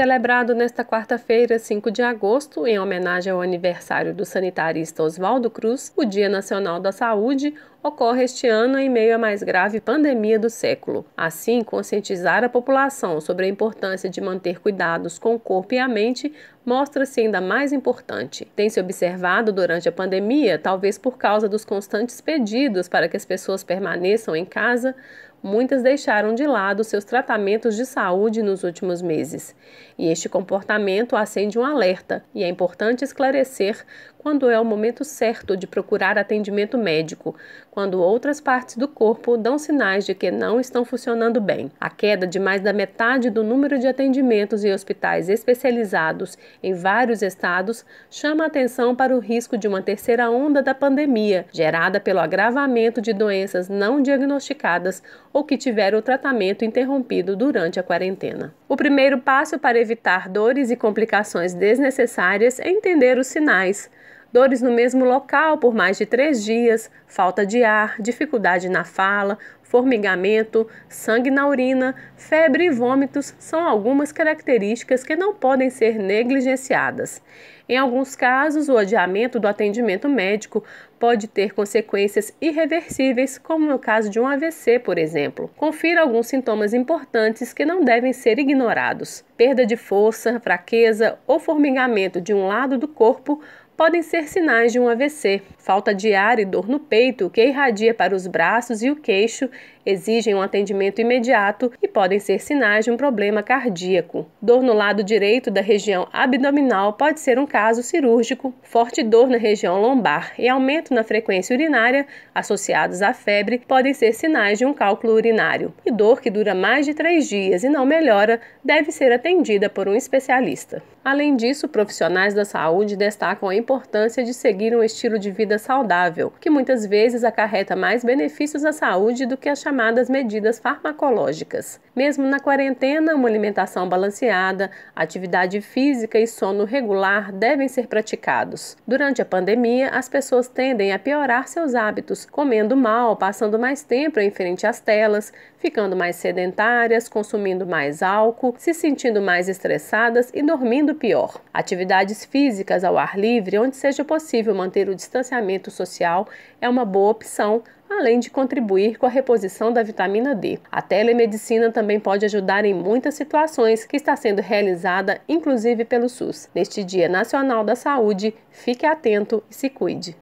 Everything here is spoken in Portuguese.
celebrado nesta quarta-feira, 5 de agosto, em homenagem ao aniversário do sanitarista Oswaldo Cruz, o Dia Nacional da Saúde ocorre este ano em meio à mais grave pandemia do século. Assim, conscientizar a população sobre a importância de manter cuidados com o corpo e a mente mostra-se ainda mais importante. Tem se observado durante a pandemia, talvez por causa dos constantes pedidos para que as pessoas permaneçam em casa, muitas deixaram de lado seus tratamentos de saúde nos últimos meses. E este comportamento acende um alerta e é importante esclarecer quando é o momento certo de procurar atendimento médico, quando outras partes do corpo dão sinais de que não estão funcionando bem. A queda de mais da metade do número de atendimentos em hospitais especializados em vários estados chama atenção para o risco de uma terceira onda da pandemia, gerada pelo agravamento de doenças não diagnosticadas ou que tiveram o tratamento interrompido durante a quarentena. O primeiro passo para evitar dores e complicações desnecessárias é entender os sinais dores no mesmo local por mais de três dias, falta de ar, dificuldade na fala, formigamento, sangue na urina, febre e vômitos são algumas características que não podem ser negligenciadas. Em alguns casos, o adiamento do atendimento médico pode ter consequências irreversíveis, como no caso de um AVC, por exemplo. Confira alguns sintomas importantes que não devem ser ignorados: perda de força, fraqueza ou formigamento de um lado do corpo podem ser sinais de um AVC, falta de ar e dor no peito que irradia para os braços e o queixo exigem um atendimento imediato e podem ser sinais de um problema cardíaco. Dor no lado direito da região abdominal pode ser um caso cirúrgico, forte dor na região lombar e aumento na frequência urinária associados à febre podem ser sinais de um cálculo urinário. E dor que dura mais de três dias e não melhora deve ser atendida por um especialista. Além disso, profissionais da saúde destacam a importância de seguir um estilo de vida saudável, que muitas vezes acarreta mais benefícios à saúde do que a chamada chamadas medidas farmacológicas. Mesmo na quarentena, uma alimentação balanceada, atividade física e sono regular devem ser praticados. Durante a pandemia, as pessoas tendem a piorar seus hábitos, comendo mal, passando mais tempo em frente às telas, ficando mais sedentárias, consumindo mais álcool, se sentindo mais estressadas e dormindo pior. Atividades físicas ao ar livre, onde seja possível manter o distanciamento social, é uma boa opção além de contribuir com a reposição da vitamina D. A telemedicina também pode ajudar em muitas situações que está sendo realizada, inclusive pelo SUS. Neste Dia Nacional da Saúde, fique atento e se cuide.